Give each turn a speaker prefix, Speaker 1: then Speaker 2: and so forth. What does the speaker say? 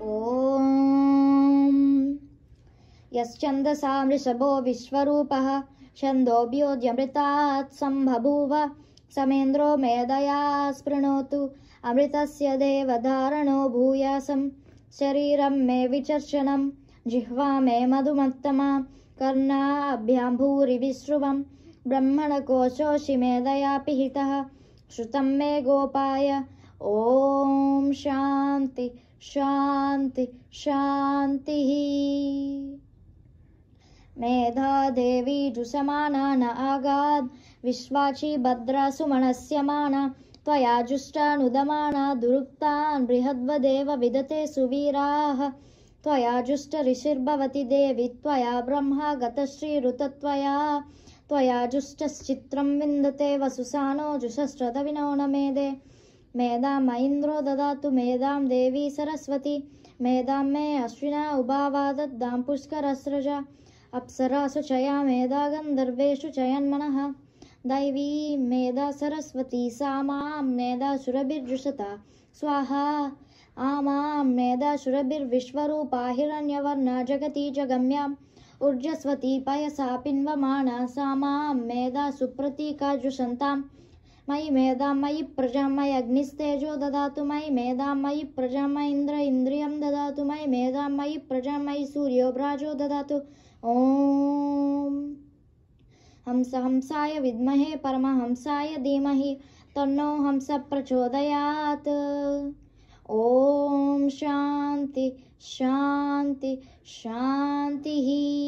Speaker 1: ॐ यश्छन्दसा वृषभो विश्वरूपः छन्दोऽभ्योऽद्यमृतात् सम्बभूव समेन्द्रो मेधया स्पृणोतु अमृतस्य देवधारणो भूयासं शरीरं मे विचर्षणं जिह्वा मे मधुमत्तमा कर्णाभ्यां भूरिविश्रुवं ब्रह्मणकोशोऽशि मेधया पिहितः श्रुतं मे गोपाय ॐ शा शान्ति शान्ति शान्तिः मेधा देवी जुषमाना न आगाद् विश्वाची भद्रा सुमणस्य माना त्वया जुष्टानुदमाना दुरुक्तान् बृहद्वदेव विदते सुवीराः त्वया जुष्टऋषिर्भवति देवि त्वया ब्रह्मा गतश्रीरुतत्वया त्वया जुष्टश्चित्रं विन्दते वसुसानो जुषश्रतविनो न मेदे मेधा महेन्द्रो ददातु मेधा देवी सरस्वती मेधा मे अश्विना उभावादद्दां पुष्करस्रजा अप्सरासु चया मेधा गंधर्वेशु चयन्मनः दैवी मेधा सरस्वती सा मां मेधा सुरभिर्जुषता स्वाहा आमां मेधा सुरभिर्विश्वरूपा हिण्यवर्ण जगती जगम्या ऊर्जस्वती पयसा पिन्वमाणा सा मेधा सुप्रतीका मयि मेधा मयि प्रजा मयि अग्निस्तेजो ददातु मयि मेधा मयि प्रजा मयि इंद्र इन्द्रियं ददातु मयि मेधा मयि प्रजा मयि सूर्योभ्राजो भ्राजो ददातु ॐ हंस हंसाय विद्महे परमहंसाय धीमहि तन्नो हंस प्रचोदयात् ॐ शान्ति शान्ति शान्तिः